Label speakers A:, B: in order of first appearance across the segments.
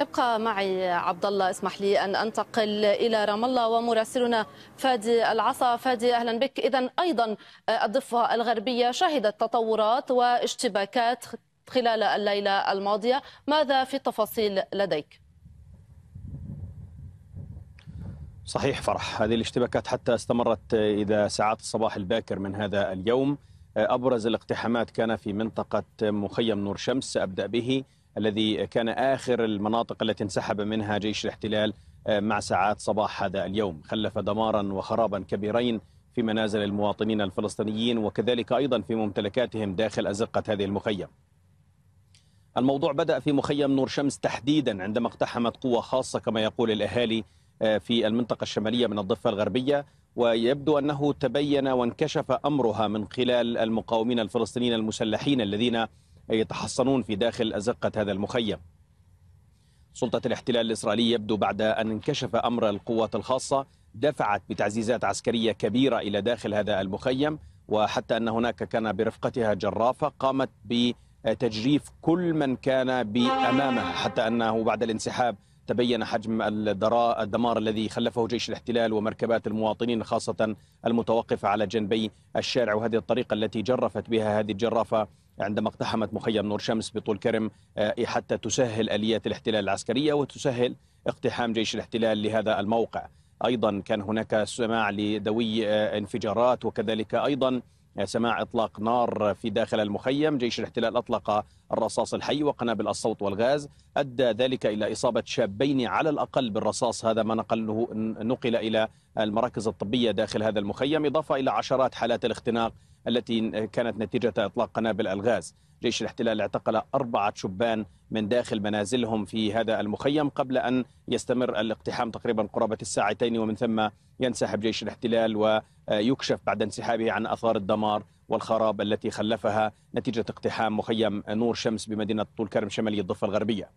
A: ابقى معي عبد الله اسمح لي ان انتقل الى رام الله ومراسلنا فادي العصا فادي اهلا بك اذا ايضا آه، الضفه الغربيه شهدت تطورات واشتباكات خلال الليله الماضيه ماذا في التفاصيل لديك؟ صحيح فرح هذه الاشتباكات حتى استمرت آه، إذا ساعات الصباح الباكر من هذا اليوم آه، أبرز الاقتحامات كان في منطقة مخيم نور شمس أبدأ به الذي كان آخر المناطق التي انسحب منها جيش الاحتلال آه، مع ساعات صباح هذا اليوم خلف دمارا وخرابا كبيرين في منازل المواطنين الفلسطينيين وكذلك أيضا في ممتلكاتهم داخل أزقة هذه المخيم الموضوع بدأ في مخيم نور شمس تحديدا عندما اقتحمت قوة خاصة كما يقول الأهالي آه، في المنطقة الشمالية من الضفة الغربية ويبدو أنه تبين وانكشف أمرها من خلال المقاومين الفلسطينيين المسلحين الذين يتحصنون في داخل أزقة هذا المخيم سلطة الاحتلال الإسرائيلي يبدو بعد أن انكشف أمر القوات الخاصة دفعت بتعزيزات عسكرية كبيرة إلى داخل هذا المخيم وحتى أن هناك كان برفقتها جرافة قامت بتجريف كل من كان بأمامها حتى أنه بعد الانسحاب تبين حجم الدمار الذي خلفه جيش الاحتلال ومركبات المواطنين خاصة المتوقفة على جنبي الشارع وهذه الطريقة التي جرفت بها هذه الجرافة عندما اقتحمت مخيم نور شمس بطول كرم آه، حتى تسهل اليات الاحتلال العسكريه وتسهل اقتحام جيش الاحتلال لهذا الموقع. ايضا كان هناك سماع لدوي آه، انفجارات وكذلك ايضا آه، سماع اطلاق نار في داخل المخيم، جيش الاحتلال اطلق الرصاص الحي وقنابل الصوت والغاز، ادى ذلك الى اصابه شابين على الاقل بالرصاص هذا ما نقله نقل الى المراكز الطبيه داخل هذا المخيم، اضافه الى عشرات حالات الاختناق التي كانت نتيجة إطلاق قنابل الغاز جيش الاحتلال اعتقل أربعة شبان من داخل منازلهم في هذا المخيم قبل أن يستمر الاقتحام تقريبا قرابة الساعتين ومن ثم ينسحب جيش الاحتلال ويكشف بعد انسحابه عن أثار الدمار والخراب التي خلفها نتيجة اقتحام مخيم نور شمس بمدينة طول كرم شمالي الضفة الغربية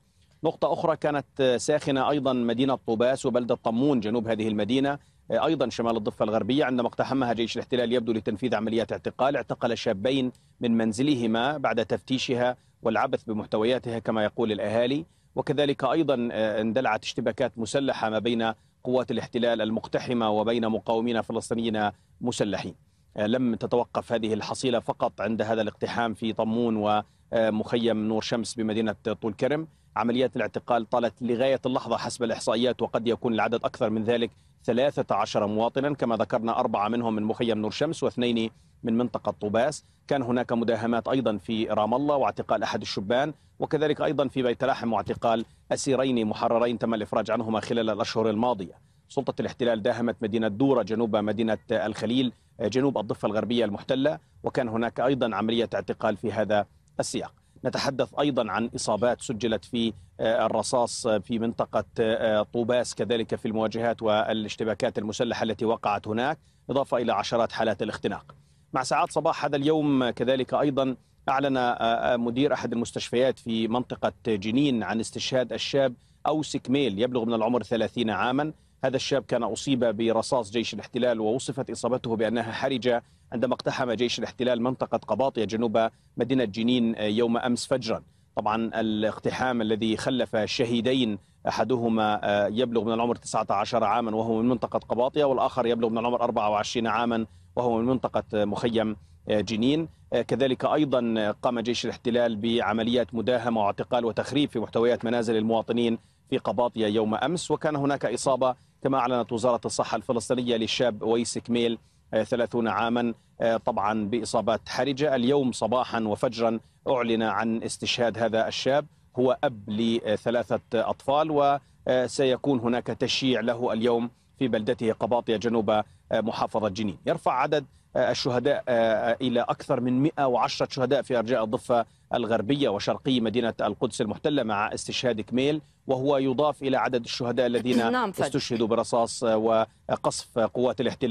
A: نقطة أخرى كانت ساخنة أيضا مدينة طوباس وبلدة طمون جنوب هذه المدينة أيضا شمال الضفة الغربية عندما اقتحمها جيش الاحتلال يبدو لتنفيذ عمليات اعتقال اعتقل شابين من منزلهما بعد تفتيشها والعبث بمحتوياتها كما يقول الأهالي وكذلك أيضا آه، اندلعت اشتباكات مسلحة ما بين قوات الاحتلال المقتحمة وبين مقاومين فلسطينيين مسلحين آه، لم تتوقف هذه الحصيلة فقط عند هذا الاقتحام في طمون و آه، مخيم نور شمس بمدينة طول كرم عمليات الاعتقال طالت لغاية اللحظة حسب الإحصائيات وقد يكون العدد أكثر من ذلك 13 مواطنا كما ذكرنا أربعة منهم من مخيم نور شمس واثنين من منطقة طوباس كان هناك مداهمات أيضا في رام الله واعتقال أحد الشبان وكذلك أيضا في بيت لحم واعتقال أسيرين محررين تم الإفراج عنهما خلال الأشهر الماضية سلطة الاحتلال داهمت مدينة دورة جنوب مدينة الخليل جنوب الضفة الغربية المحتلة وكان هناك أيضا عملية اعتقال في هذا السياق نتحدث ايضا عن اصابات سجلت في آه، الرصاص آه، في منطقه آه، طوباس كذلك في المواجهات والاشتباكات المسلحه التي وقعت هناك اضافه الى عشرات حالات الاختناق. مع ساعات صباح هذا اليوم كذلك ايضا اعلن مدير احد المستشفيات في منطقه جنين عن استشهاد الشاب أوسك ميل يبلغ من العمر 30 عاما هذا الشاب كان أصيب برصاص جيش الاحتلال ووصفت إصابته بأنها حرجة عندما اقتحم جيش الاحتلال منطقة قباطية جنوب مدينة جنين يوم أمس فجرا طبعا الاقتحام الذي خلف شهيدين أحدهما يبلغ من العمر 19 عاما وهو من منطقة قباطية والآخر يبلغ من العمر 24 عاما وهو من منطقة مخيم جنين كذلك أيضا قام جيش الاحتلال بعمليات مداهمة واعتقال وتخريب في محتويات منازل المواطنين في قباطية يوم أمس وكان هناك إصابة كما أعلنت وزارة الصحة الفلسطينية للشاب ويس كميل 30 آه، عاما آه، طبعا بإصابات حرجة اليوم صباحا وفجرا أعلن عن استشهاد هذا الشاب هو أب لثلاثة أطفال وسيكون آه، هناك تشييع له اليوم في بلدته قباطية جنوب محافظة جنين يرفع عدد الشهداء إلى أكثر من 110 شهداء في أرجاء الضفة الغربية وشرقي مدينة القدس المحتلة مع استشهاد كميل وهو يضاف إلى عدد الشهداء الذين نعم، استشهدوا برصاص وقصف قوات الاحتلال